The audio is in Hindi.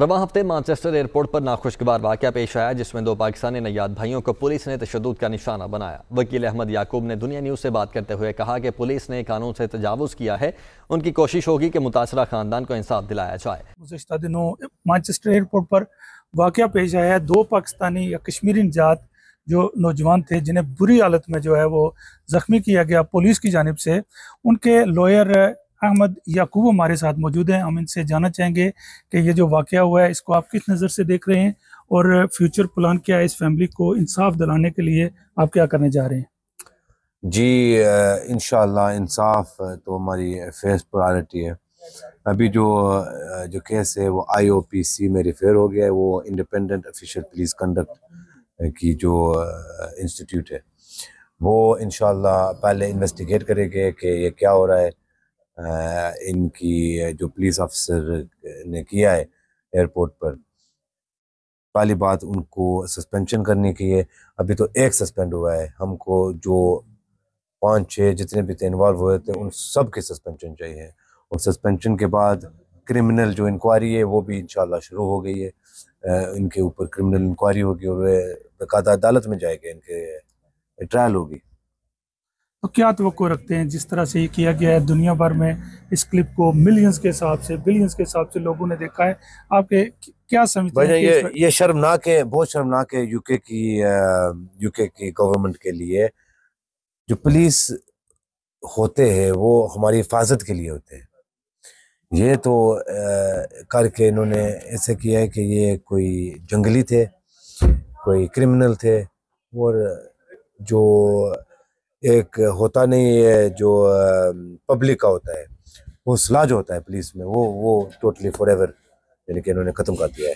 रवा हफ्ते मानचेस्टर एयरपोर्ट पर नाखुशगवार वाक़ पेश आया जिसमें दो पाकिस्तानी नयाद भाइयों को पुलिस ने तशद का निशाना बनाया वकील अहमद याकूब ने दुनिया न्यूज़ से बात करते हुए कहा कि पुलिस ने कानून से तजावज़ किया है उनकी कोशिश होगी कि मुतासर ख़ानदान को इंसाफ दिलाया जाए गुजशत दिनों मानचेस्टर एयरपोर्ट पर वाक़ पेश आया है दो पाकिस्तानी या कश्मीरी निजात जो नौजवान थे जिन्हें बुरी हालत में जो है वो ज़ख्मी किया गया पुलिस की जानब से उनके लॉयर अहमद याकूब हमारे साथ मौजूद हैं हम इनसे जानना चाहेंगे कि ये जो वाक़ हुआ है इसको आप किस नज़र से देख रहे हैं और फ्यूचर प्लान क्या है इस फैमिली को इंसाफ दिलाने के लिए आप क्या करने जा रहे हैं जी इन इंसाफ तो हमारी फर्स्ट प्रायोरिटी है अभी जो जो केस है वो आईओपीसी में रिफेयर हो गया है वो इंडिपेंडेंट ऑफिशियल पुलिस कंडक्ट की जो इंस्टीट्यूट है वो इन पहले इन्वेस्टिगेट करेंगे कि ये क्या हो रहा है इनकी जो पुलिस ऑफिसर ने किया है एयरपोर्ट पर पहली बात उनको सस्पेंशन करने की है अभी तो एक सस्पेंड हुआ है हमको जो पाँच छः जितने भी थे इन्वॉल्व हुए थे उन सब के सस्पेंशन चाहिए और सस्पेंशन के बाद क्रिमिनल जो इंक्वायरी है वो भी इंशाल्लाह शुरू हो गई है इनके ऊपर क्रिमिनल इंक्वायरी होगी और बेकायदा अदालत में जाएगा इनके ट्रायल होगी तो क्या तो रखते हैं जिस तरह से ये किया गया है दुनिया भर में इस क्लिप को मिलियंस के हिसाब से बिलियंस के हिसाब से लोगों ने देखा है आपके क्या समझते हैं ये ये शर्मनाक है बहुत शर्मनाक है यूके की यूके की गवर्नमेंट के लिए जो पुलिस होते हैं वो हमारी हिफाजत के लिए होते हैं ये तो करके इन्होंने ऐसे किया है कि ये कोई जंगली थे कोई क्रिमिनल थे और जो एक होता नहीं है जो पब्लिक का होता है वो जो होता है पुलिस में वो वो टोटली फॉर एवर यानी कि इन्होंने ख़त्म कर दिया है